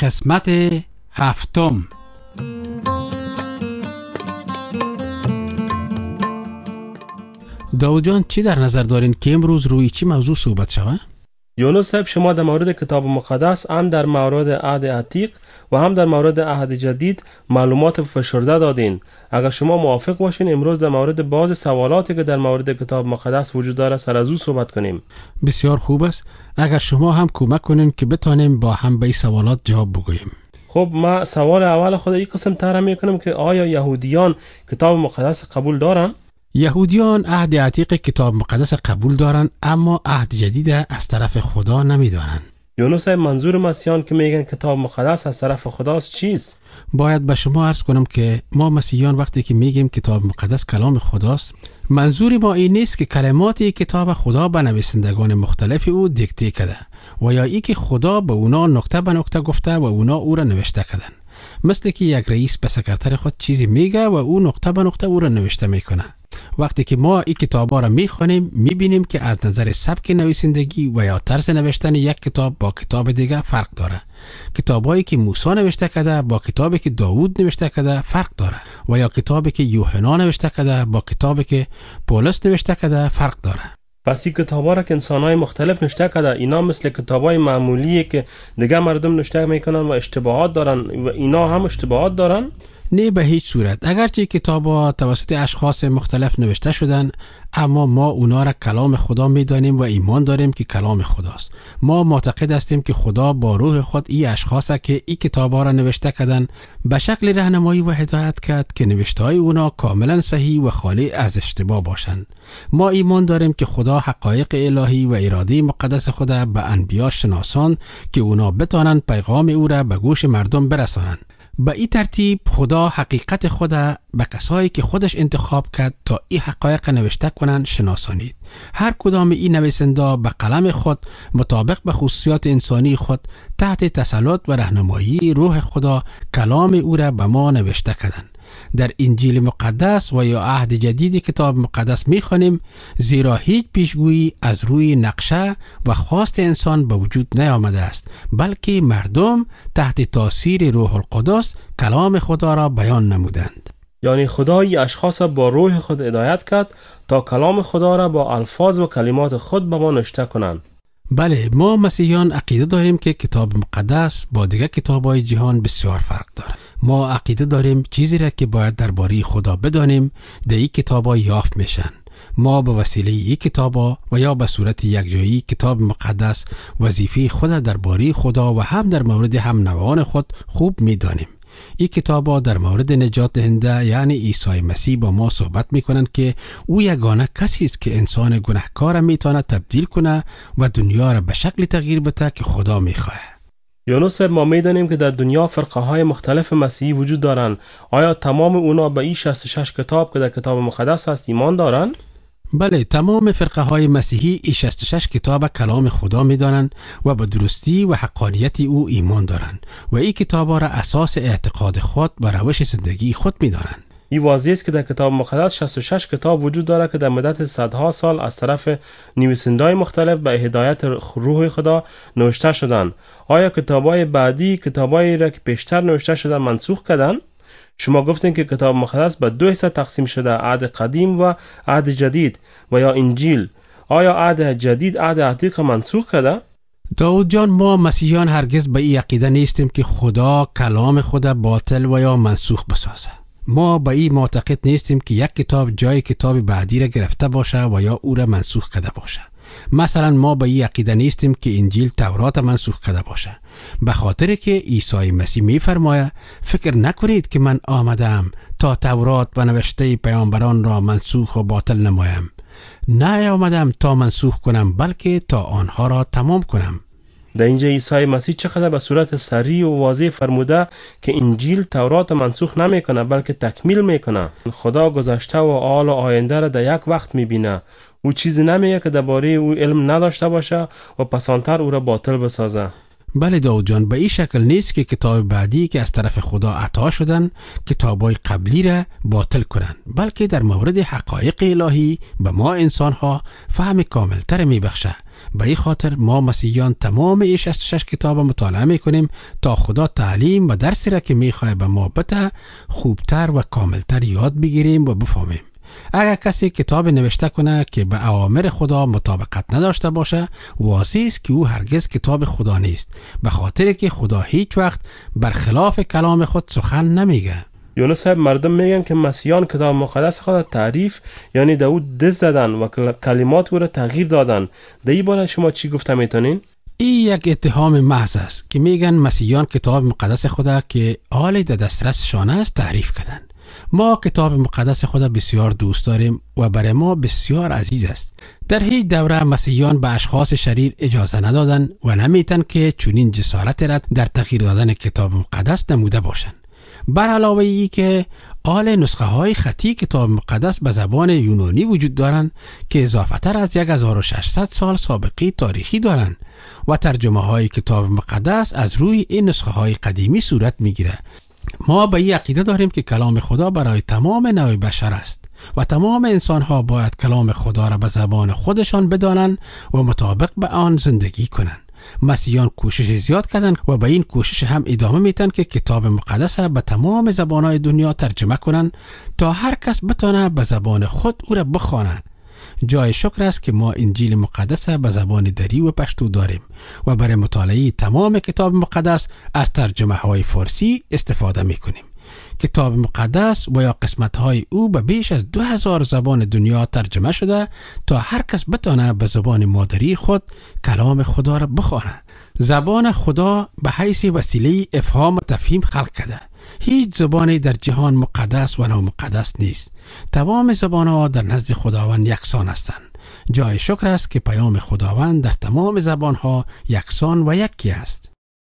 قسمت هفتم داود جان چی در نظر دارین که امروز روی چی موضوع صحبت شوه؟ یونس صاحب شما در مورد کتاب مقدس هم در مورد عهد عتیق و هم در مورد عهد جدید معلومات فشرده دادین اگر شما موافق باشین امروز در مورد بعض سوالاتی که در مورد کتاب مقدس وجود داره سر از او صحبت کنیم بسیار خوب است اگر شما هم کمک کنین که بتانیم با هم به این سوالات جواب بگوییم خب ما سوال اول خود این قسم طرح میکنم که آیا یهودیان کتاب مقدس قبول دارن یهودیان عهد عتیق کتاب مقدس قبول دارند اما عهد جدید از طرف خدا نمیدانند یونس منظور مسیحان که میگن کتاب مقدس از طرف خداست چیست باید به شما عرض کنم که ما مسیحیان وقتی که میگیم کتاب مقدس کلام خداست منظور ما این نیست که کلمات کتاب خدا به نویسندگان مختلف او دیکته کرده و یا ای که خدا به اونا نکته به نکته گفته و اونا او را نوشته کدن مثل که یک رئیس به سکرتر خود چیزی میگه و او نقطه به نقطه او را نوشته میکنه وقتی که ما این کتاب ها را میخوانیم میبینیم که از نظر سبک نویسندگی و یا طرز نوشتن یک کتاب با کتاب دیگه فرق داره کتابهایی که موسی نوشته کده با کتابی که داوود نوشته کده فرق داره و یا کتابی که یوحنا نوشته کده با کتابی که پولس نوشته کده فرق داره پس این کتاب ها را که انسان های مختلف نشته کرده اینا مثل کتاب های معمولیه که دیگه مردم نشته میکنن و اشتباهات دارن و اینا هم اشتباهات دارن نه به هیچ صورت اگرچه کتاب ها توسط اشخاص مختلف نوشته شدن اما ما اونا را کلام خدا می دانیم و ایمان داریم که کلام خداست ما معتقد هستیم که خدا با روح خود ای اشخاص که ای کتاب ها را نوشته کردن به شکل رهنمایی و هدایت کرد که نوشته های اونا کاملا صحیح و خالی از اشتباه باشند ما ایمان داریم که خدا حقایق الهی و اراده مقدس خود به انبیا شناسان که اونا بتانند پیغام او را به گوش مردم برسانند به این ترتیب خدا حقیقت خود به کسایی که خودش انتخاب کرد تا این حقایق نوشته کنند شناسانید هر کدام این نویسنده به قلم خود مطابق به خصوصیات انسانی خود تحت تسلط و رهنمایی روح خدا کلام او را به ما نوشته کردند در انجیل مقدس و یا عهد جدید کتاب مقدس می زیرا هیچ پیشگویی از روی نقشه و خواست انسان به وجود نیامده است بلکه مردم تحت تاثیر روح القدس کلام خدا را بیان نمودند یعنی خدای اشخاص با روح خود هدایت کرد تا کلام خدا را با الفاظ و کلمات خود به ما نشته کنند بله ما مسیحیان عقیده داریم که کتاب مقدس با دیگر کتاب های جهان بسیار فرق دارد ما عقیده داریم چیزی را که باید درباره خدا بدانیم در این ها یافت میشن ما به وسیله این ها و یا به صورت جایی کتاب مقدس وظیفه خود درباره خدا و هم در مورد هم نوان خود خوب میدانیم این ها در مورد نجات دهنده یعنی عیسی مسیح با ما صحبت می کنند که او یگانه کسی است که انسان گناهکار می‌تواند تبدیل کنه و دنیا را به شکل تغییر بده که خدا خواهد یونس ما میدانیم که در دنیا فرقه های مختلف مسیحی وجود دارند آیا تمام اونا به این 66 کتاب که در کتاب مقدس است، ایمان دارند بله تمام فرقه های مسیحی ای 66 کتاب کلام خدا می دانند و به درستی و حقانیت او ایمان دارند و این کتاب را اساس اعتقاد خود و روش زندگی خود می دانند ای واضح است که در کتاب مقدس 66 کتاب وجود دارد که در مدت صدها سال از طرف های مختلف به هدایت روح خدا نوشته شدند آیا کتابهای بعدی کتابهایی را که پیشتر نوشته شده منسوخ کردند شما گفتین که کتاب مقدس به دو حصه تقسیم شده عهد قدیم و عهد جدید و یا انجیل آیا عهد جدید عهد عتیق منسوخ کرده داود جان ما مسیحیان هرگز به این عقیده نیستیم که خدا کلام خود باطل و یا منسوخ بسازه ما به این معتقد نیستیم که یک کتاب جای کتاب بعدی را گرفته باشه و یا او را منسوخ کرده باشه مثلا ما به این عقیده نیستیم که انجیل تورات منسوخ کرده باشه به خاطر که عیسی مسیح میفرماید فکر نکنید که من آمدم تا تورات و نوشته پیامبران را منسوخ و باطل نمایم نه آمدم تا منسوخ کنم بلکه تا آنها را تمام کنم در اینجا عیسی مسیح چقدر به صورت سریع و واضح فرموده که انجیل تورات منسوخ نمیکنه بلکه تکمیل میکنه خدا گذشته و آل و آینده را در یک وقت میبینه او چیزی نمیگه که درباره او علم نداشته باشه و پسانتر او را باطل بسازه بله داود جان به این شکل نیست که کتاب بعدی که از طرف خدا عطا شدن کتابای قبلی را باطل کنند بلکه در مورد حقایق الهی به ما انسان ها فهم کاملتر می بخشه به این خاطر ما مسیحیان تمام این 66 کتاب مطالعه می کنیم تا خدا تعلیم و درسی را که می به ما بته خوبتر و کاملتر یاد بگیریم و بفهمیم اگر کسی کتاب نوشته کنه که به اوامر خدا مطابقت نداشته باشه واضح است که او هرگز کتاب خدا نیست به خاطر که خدا هیچ وقت برخلاف کلام خود سخن نمیگه یونس صاحب مردم میگن که مسیحان کتاب مقدس خود تعریف یعنی دو او دز زدن و کلمات او را تغییر دادن در این باره شما چی گفته میتونین؟ ای یک اتهام محض است که میگن مسیحان کتاب مقدس خدا که آلی در شانه است تعریف کردن ما کتاب مقدس خدا بسیار دوست داریم و برای ما بسیار عزیز است در هیچ دوره مسیحیان به اشخاص شریر اجازه ندادند و نمیتن که چنین جسارت را در تغییر دادن کتاب مقدس نموده باشند بر علاوه ای که آل نسخه های خطی کتاب مقدس به زبان یونانی وجود دارند که اضافه تر از 1600 سال سابقه تاریخی دارند و ترجمه های کتاب مقدس از روی این نسخه های قدیمی صورت میگیره ما به این عقیده داریم که کلام خدا برای تمام نوع بشر است و تمام انسان ها باید کلام خدا را به زبان خودشان بدانند و مطابق به آن زندگی کنند مسیحیان کوشش زیاد کردند و به این کوشش هم ادامه میتن که کتاب مقدس را به تمام زبانهای دنیا ترجمه کنند تا هر کس بتانه به زبان خود او را بخواند جای شکر است که ما انجیل مقدس به زبان دری و پشتو داریم و برای مطالعه تمام کتاب مقدس از ترجمه های فارسی استفاده می کنیم. کتاب مقدس و یا قسمت های او به بیش از دو هزار زبان دنیا ترجمه شده تا هر کس بتانه به زبان مادری خود کلام خدا را بخواند. زبان خدا به حیث وسیله افهام و تفهیم خلق کرده هیچ زبانی در جهان مقدس و نامقدس نیست تمام زبان ها در نزد خداوند یکسان هستند جای شکر است که پیام خداوند در تمام زبان ها یکسان و یکی است